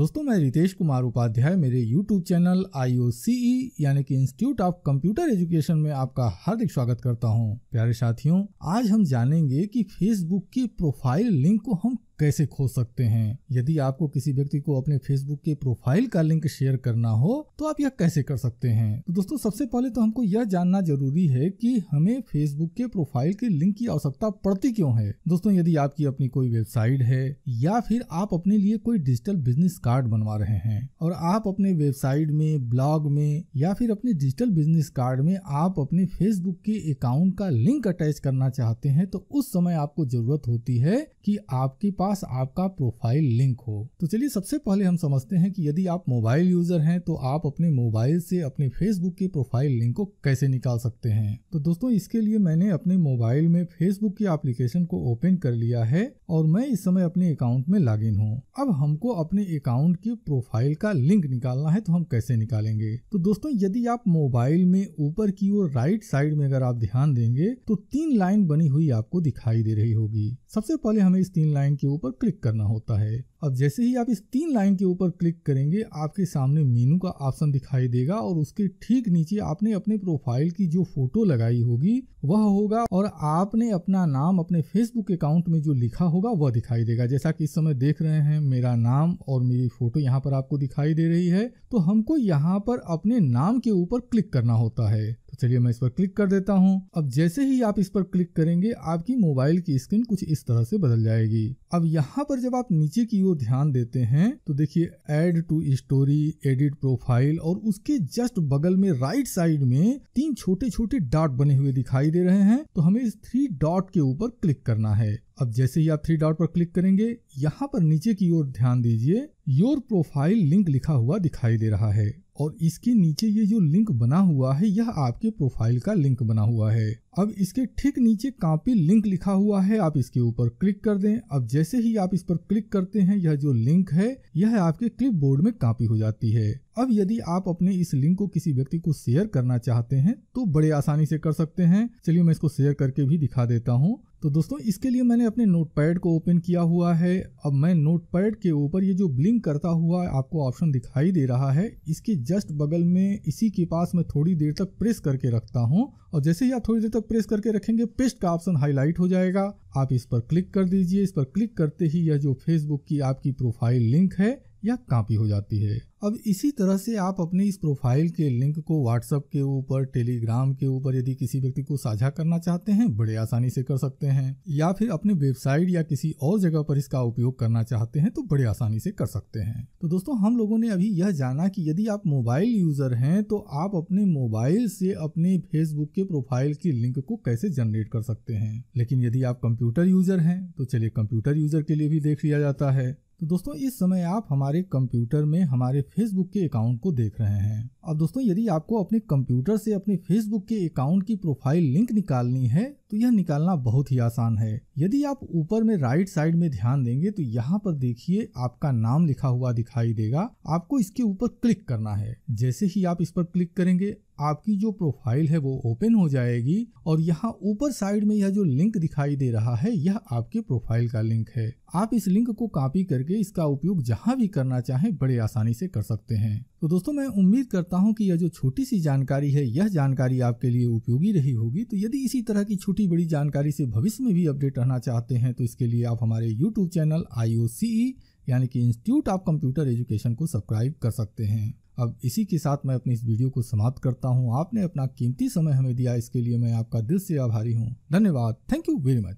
दोस्तों मैं रितेश कुमार उपाध्याय मेरे YouTube चैनल आई e, यानी कि इंस्टीट्यूट ऑफ कंप्यूटर एजुकेशन में आपका हार्दिक स्वागत करता हूं। प्यारे साथियों आज हम जानेंगे कि Facebook की प्रोफाइल लिंक को हम कैसे खोज सकते हैं यदि आपको किसी व्यक्ति को अपने फेसबुक के प्रोफाइल का लिंक शेयर करना हो तो आप यह कैसे कर सकते हैं तो दोस्तों सबसे पहले तो हमको यह जानना जरूरी है कि हमें फेसबुक के प्रोफाइल के लिंक की आवश्यकता पड़ती क्यों है दोस्तों यदि आपकी अपनी कोई वेबसाइट है या फिर आप अपने लिए कोई डिजिटल बिजनेस कार्ड बनवा रहे हैं और आप अपने वेबसाइट में ब्लॉग में या फिर अपने डिजिटल बिजनेस कार्ड में आप अपने फेसबुक के अकाउंट का लिंक अटैच करना चाहते हैं तो उस समय आपको जरूरत होती है कि आपके पास पास आपका प्रोफाइल लिंक हो तो चलिए सबसे पहले हम समझते हैं कि यदि आप मोबाइल यूजर हैं तो आप अपने मोबाइल से अपने फेसबुक के प्रोफाइल लिंक को कैसे निकाल सकते हैं तो दोस्तों इसके लिए मैंने अपने मोबाइल में फेसबुक की एप्लीकेशन को ओपन कर लिया है और मैं इस समय अपने अकाउंट में लॉग इन अब हमको अपने अकाउंट के प्रोफाइल का लिंक निकालना है तो हम कैसे निकालेंगे तो दोस्तों यदि आप मोबाइल में ऊपर की ओर राइट साइड में अगर आप ध्यान देंगे तो तीन लाइन बनी हुई आपको दिखाई दे रही होगी सबसे पहले हमें इस तीन लाइन के ऊपर ऊपर क्लिक करना होता है अब जैसे ही आप इस तीन लाइन के ऊपर क्लिक करेंगे आपके सामने मेनू का ऑप्शन दिखाई देगा और उसके ठीक नीचे आपने अपने प्रोफाइल की जो फोटो लगाई होगी वह होगा और आपने अपना नाम अपने फेसबुक अकाउंट में जो लिखा होगा वह दिखाई देगा जैसा कि इस समय देख रहे हैं मेरा नाम और मेरी फोटो यहाँ पर आपको दिखाई दे रही है तो हमको यहाँ पर अपने नाम के ऊपर क्लिक करना होता है चलिए मैं इस पर क्लिक कर देता हूँ अब जैसे ही आप इस पर क्लिक करेंगे आपकी मोबाइल की स्क्रीन कुछ इस तरह से बदल जाएगी अब यहाँ पर जब आप नीचे की ओर ध्यान देते हैं तो देखिए add to story edit profile और उसके जस्ट बगल में राइट साइड में तीन छोटे छोटे डॉट बने हुए दिखाई दे रहे हैं तो हमें इस थ्री डॉट के ऊपर क्लिक करना है अब जैसे ही आप थ्री डॉट पर क्लिक करेंगे यहाँ पर नीचे की ओर ध्यान दीजिए योर प्रोफाइल लिंक लिखा हुआ दिखाई दे रहा है और इसके नीचे ये जो लिंक बना हुआ है यह आपके प्रोफाइल का लिंक बना हुआ है अब इसके ठीक नीचे कापी लिंक लिखा हुआ है आप इसके ऊपर क्लिक कर दें अब जैसे ही आप इस पर क्लिक करते हैं यह जो लिंक है यह आपके क्लिपबोर्ड में कापी हो जाती है अब यदि आप अपने इस लिंक को किसी व्यक्ति को शेयर करना चाहते हैं तो बड़े आसानी से कर सकते हैं चलिए मैं इसको शेयर करके भी दिखा देता हूँ तो दोस्तों इसके लिए मैंने अपने नोटपैड को ओपन किया हुआ है अब मैं नोटपैड के ऊपर ये जो ब्लिंक करता हुआ आपको ऑप्शन दिखाई दे रहा है इसके जस्ट बगल में इसी के पास मैं थोड़ी देर तक प्रेस करके रखता हूँ और जैसे ही आप थोड़ी देर तक प्रेस करके रखेंगे पेस्ट का ऑप्शन हाईलाइट हो जाएगा आप इस पर क्लिक कर दीजिए इस पर क्लिक करते ही यह जो फेसबुक की आपकी प्रोफाइल लिंक है या कॉपी हो जाती है अब इसी तरह से आप अपने इस प्रोफाइल के लिंक को व्हाट्सएप के ऊपर टेलीग्राम के ऊपर यदि किसी व्यक्ति को साझा करना चाहते हैं बड़े आसानी से कर सकते हैं या फिर अपने वेबसाइट या किसी और जगह पर इसका उपयोग करना चाहते हैं तो बड़े आसानी से कर सकते हैं तो दोस्तों हम लोगों ने अभी यह जाना कि यदि आप मोबाइल यूजर हैं तो आप अपने मोबाइल से अपने फेसबुक के प्रोफाइल की लिंक को कैसे जनरेट कर सकते हैं लेकिन यदि आप कंप्यूटर यूज़र हैं तो चलिए कंप्यूटर यूज़र के लिए भी देख लिया जाता है तो दोस्तों इस समय आप हमारे कंप्यूटर में हमारे फेसबुक के अकाउंट को देख रहे हैं अब दोस्तों यदि आपको अपने कंप्यूटर से अपने फेसबुक के अकाउंट की प्रोफाइल लिंक निकालनी है तो यह निकालना बहुत ही आसान है यदि आप ऊपर में राइट साइड में ध्यान देंगे तो यहाँ पर देखिए आपका नाम लिखा हुआ दिखाई देगा आपको इसके ऊपर क्लिक करना है जैसे ही आप इस पर क्लिक करेंगे आपकी जो प्रोफाइल है वो ओपन हो जाएगी और यहाँ ऊपर साइड में यह जो लिंक दिखाई दे रहा है यह आपके प्रोफाइल का लिंक है आप इस लिंक को कॉपी करके करके इसका उपयोग जहाँ भी करना चाहें बड़े आसानी से कर सकते हैं तो दोस्तों मैं उम्मीद करता हूँ कि यह जो छोटी सी जानकारी है यह जानकारी आपके लिए उपयोगी रही होगी तो यदि इसी तरह की छोटी बड़ी जानकारी से भविष्य में भी अपडेट रहना चाहते हैं तो इसके लिए आप हमारे यूट्यूब चैनल आई e यानी कि इंस्टीट्यूट ऑफ कंप्यूटर एजुकेशन को सब्सक्राइब कर सकते हैं अब इसी के साथ मैं अपनी इस वीडियो को समाप्त करता हूँ आपने अपना कीमती समय हमें दिया इसके लिए मैं आपका दिल से आभारी हूँ धन्यवाद थैंक यू वेरी मच